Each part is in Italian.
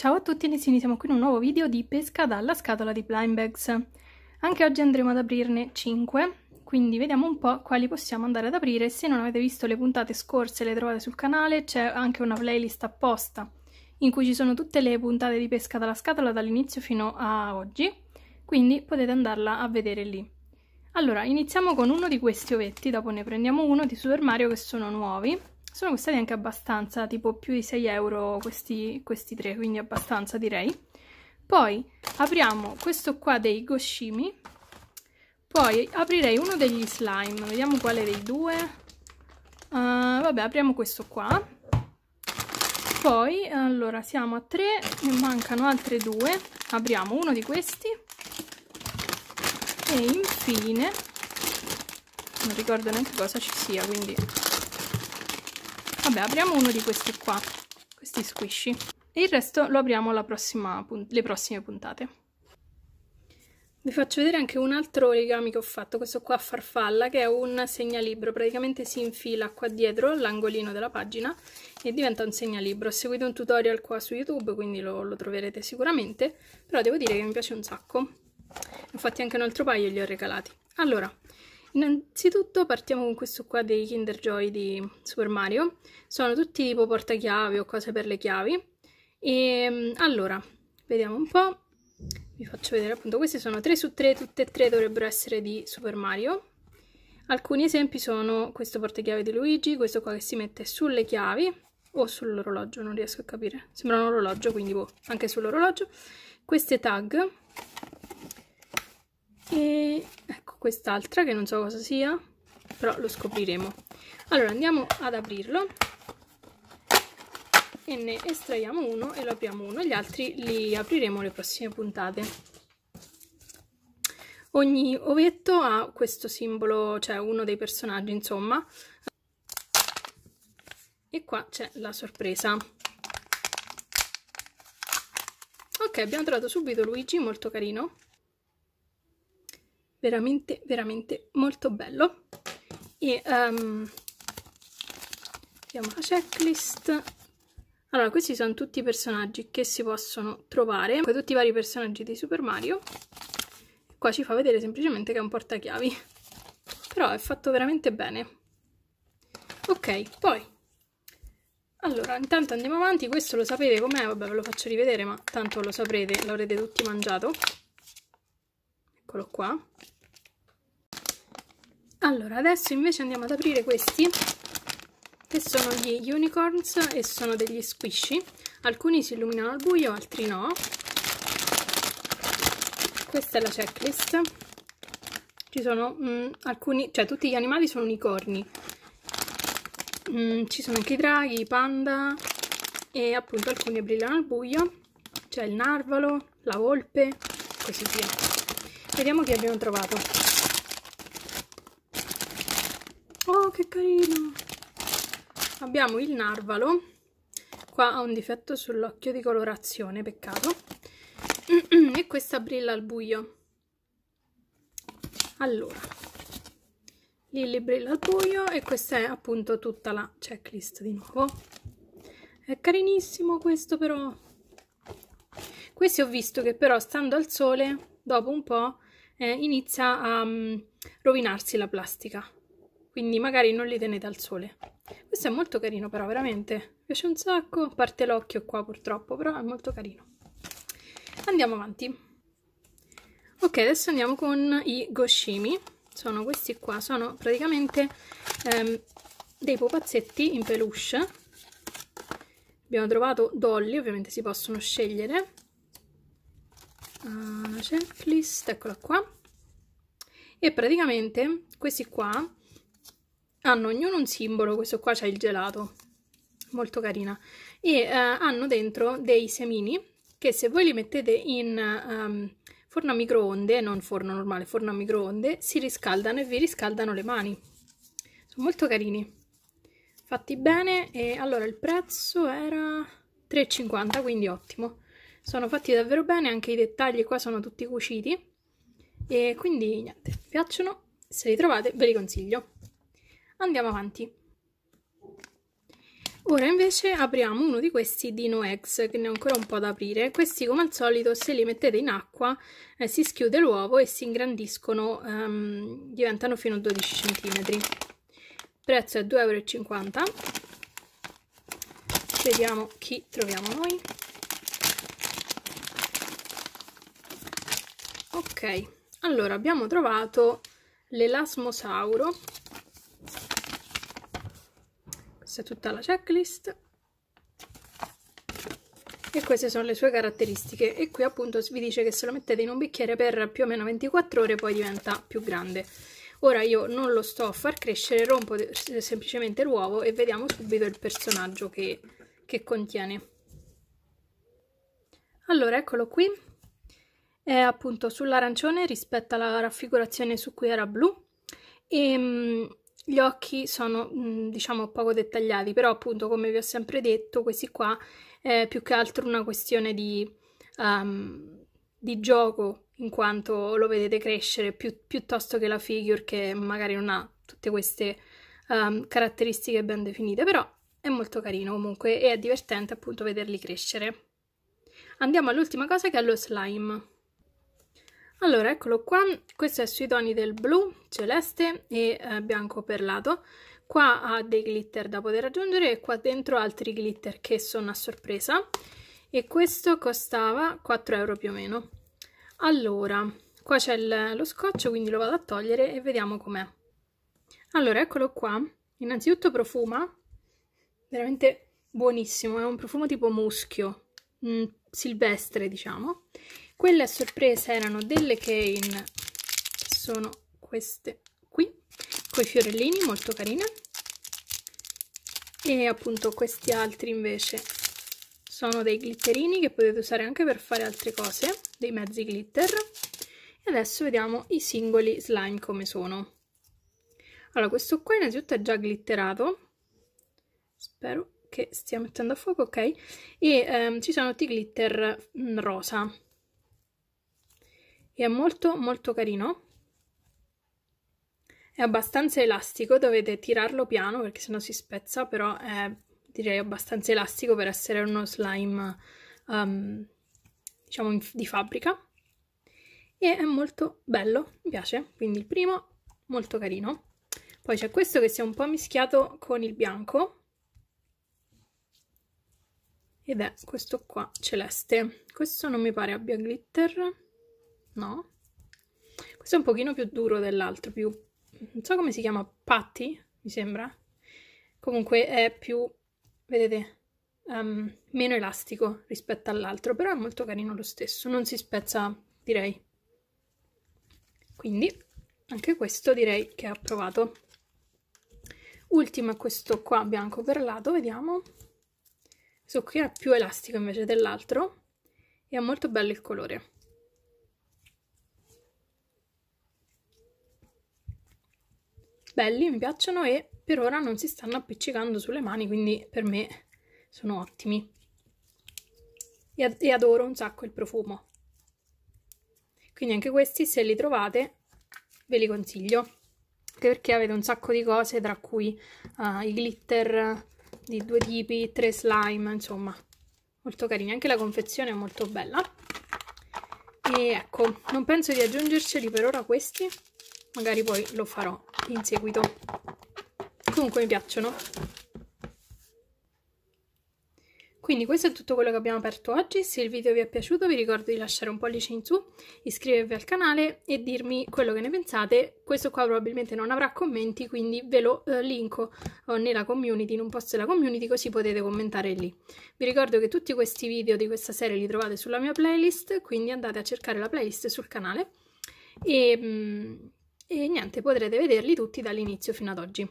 Ciao a tutti, adesso iniziamo qui un nuovo video di pesca dalla scatola di blind bags. Anche oggi andremo ad aprirne 5, quindi vediamo un po' quali possiamo andare ad aprire. Se non avete visto le puntate scorse le trovate sul canale, c'è anche una playlist apposta in cui ci sono tutte le puntate di pesca dalla scatola dall'inizio fino a oggi, quindi potete andarla a vedere lì. Allora, iniziamo con uno di questi ovetti, dopo ne prendiamo uno di Super Mario che sono nuovi sono costati anche abbastanza, tipo più di 6 euro questi, questi tre, quindi abbastanza direi. Poi apriamo questo qua dei Goshimi, poi aprirei uno degli slime, vediamo quale dei due. Uh, vabbè, apriamo questo qua. Poi, allora, siamo a tre, ne mancano altre due. Apriamo uno di questi. E infine, non ricordo neanche cosa ci sia, quindi Vabbè, apriamo uno di questi qua, questi squishy. E il resto lo apriamo prossima, le prossime puntate. Vi faccio vedere anche un altro origami che ho fatto, questo qua a farfalla, che è un segnalibro. Praticamente si infila qua dietro all'angolino della pagina e diventa un segnalibro. Ho seguito un tutorial qua su YouTube, quindi lo, lo troverete sicuramente, però devo dire che mi piace un sacco. Infatti anche un altro paio li ho regalati. Allora, Innanzitutto partiamo con questo qua dei Kinder Joy di Super Mario. Sono tutti tipo portachiavi o cose per le chiavi. E ehm, allora, vediamo un po'. Vi faccio vedere appunto, queste sono 3 su 3, tutte e tre dovrebbero essere di Super Mario. Alcuni esempi sono questo portachiavi di Luigi, questo qua che si mette sulle chiavi o sull'orologio, non riesco a capire. Sembra un orologio, quindi boh, anche sull'orologio. Queste tag, e ecco quest'altra che non so cosa sia però lo scopriremo allora andiamo ad aprirlo e ne estraiamo uno e lo apriamo uno gli altri li apriremo le prossime puntate ogni ovetto ha questo simbolo cioè uno dei personaggi insomma e qua c'è la sorpresa ok abbiamo trovato subito Luigi molto carino veramente veramente molto bello e um, vediamo la checklist allora questi sono tutti i personaggi che si possono trovare tutti i vari personaggi di Super Mario qua ci fa vedere semplicemente che è un portachiavi però è fatto veramente bene ok poi allora intanto andiamo avanti questo lo sapete com'è vabbè ve lo faccio rivedere ma tanto lo saprete l'avrete tutti mangiato eccolo qua allora adesso invece andiamo ad aprire questi che sono gli unicorns e sono degli squishy alcuni si illuminano al buio altri no questa è la checklist ci sono mh, mm, alcuni cioè tutti gli animali sono unicorni mh, mm, ci sono anche i draghi i panda e appunto alcuni brillano al buio c'è il narvalo la volpe così via Vediamo che abbiamo trovato. Oh, che carino! Abbiamo il narvalo. Qua ha un difetto sull'occhio di colorazione, peccato. e questa brilla al buio. Allora, Lily brilla al buio e questa è appunto tutta la checklist di nuovo. È carinissimo questo però. Questi ho visto che però stando al sole dopo un po' eh, inizia a um, rovinarsi la plastica quindi magari non li tenete al sole questo è molto carino però veramente mi piace un sacco a parte l'occhio qua purtroppo però è molto carino andiamo avanti ok adesso andiamo con i goshimi sono questi qua sono praticamente ehm, dei pupazzetti in peluche abbiamo trovato dolly ovviamente si possono scegliere una ah, checklist eccola qua e praticamente questi qua hanno ognuno un simbolo, questo qua c'è il gelato, molto carina, e eh, hanno dentro dei semini che se voi li mettete in um, forno a microonde, non forno normale, forno a microonde, si riscaldano e vi riscaldano le mani. Sono molto carini, fatti bene e allora il prezzo era 3,50 quindi ottimo. Sono fatti davvero bene, anche i dettagli qua sono tutti cuciti e quindi niente, vi piacciono? Se li trovate ve li consiglio. Andiamo avanti. Ora invece apriamo uno di questi Dino Eggs, che ne ho ancora un po' da aprire. Questi come al solito se li mettete in acqua eh, si schiude l'uovo e si ingrandiscono, ehm, diventano fino a 12 cm. prezzo è 2,50 euro. Vediamo chi troviamo noi. Ok, allora, abbiamo trovato l'elasmosauro. Questa è tutta la checklist. E queste sono le sue caratteristiche. E qui appunto vi dice che se lo mettete in un bicchiere per più o meno 24 ore poi diventa più grande. Ora io non lo sto a far crescere, rompo semplicemente l'uovo e vediamo subito il personaggio che, che contiene. Allora, eccolo qui è appunto sull'arancione rispetto alla raffigurazione su cui era blu e ehm, gli occhi sono mm, diciamo poco dettagliati, però appunto come vi ho sempre detto questi qua è eh, più che altro una questione di, um, di gioco in quanto lo vedete crescere più, piuttosto che la figure che magari non ha tutte queste um, caratteristiche ben definite, però è molto carino comunque e è divertente appunto vederli crescere. Andiamo all'ultima cosa che è lo slime. Allora, eccolo qua, questo è sui toni del blu, celeste e eh, bianco perlato. Qua ha dei glitter da poter aggiungere e qua dentro altri glitter che sono a sorpresa. E questo costava 4 euro più o meno. Allora, qua c'è lo scotch, quindi lo vado a togliere e vediamo com'è. Allora, eccolo qua. Innanzitutto profuma, veramente buonissimo, è un profumo tipo muschio, mh, mm, silvestre diciamo. Quelle a sorpresa erano delle Kane, che sono queste qui, con i fiorellini, molto carine. E appunto questi altri invece sono dei glitterini che potete usare anche per fare altre cose, dei mezzi glitter. E adesso vediamo i singoli slime come sono. Allora, questo qua innanzitutto è già glitterato, spero che stia mettendo a fuoco, ok? E ehm, ci sono tutti i glitter mm, rosa e è molto molto carino. È abbastanza elastico, dovete tirarlo piano perché sennò si spezza, però è direi abbastanza elastico per essere uno slime um, diciamo di fabbrica e è molto bello, mi piace, quindi il primo molto carino. Poi c'è questo che si è un po' mischiato con il bianco ed è questo qua celeste. Questo non mi pare abbia glitter no? Questo è un pochino più duro dell'altro, più... non so come si chiama, patti, mi sembra. Comunque è più, vedete, um, meno elastico rispetto all'altro, però è molto carino lo stesso, non si spezza, direi. Quindi anche questo direi che è provato. Ultimo è questo qua bianco perlato, vediamo. Questo qui era più elastico invece dell'altro e è molto bello il colore. belli, mi piacciono e per ora non si stanno appiccicando sulle mani, quindi per me sono ottimi. E, ad e adoro un sacco il profumo. Quindi anche questi, se li trovate, ve li consiglio. perché avete un sacco di cose, tra cui uh, i glitter di due tipi, tre slime, insomma, molto carini. Anche la confezione è molto bella. E ecco, non penso di aggiungerceli per ora questi, magari poi lo farò in seguito comunque mi piacciono quindi questo è tutto quello che abbiamo aperto oggi, se il video vi è piaciuto vi ricordo di lasciare un pollice in su, iscrivervi al canale e dirmi quello che ne pensate, questo qua probabilmente non avrà commenti quindi ve lo eh, linko eh, nella community, in un post della community così potete commentare lì. Vi ricordo che tutti questi video di questa serie li trovate sulla mia playlist, quindi andate a cercare la playlist sul canale e... Mh, mm, e niente, potrete vederli tutti dall'inizio fino ad oggi.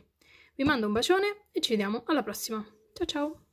Vi mando un bacione e ci vediamo alla prossima. Ciao ciao!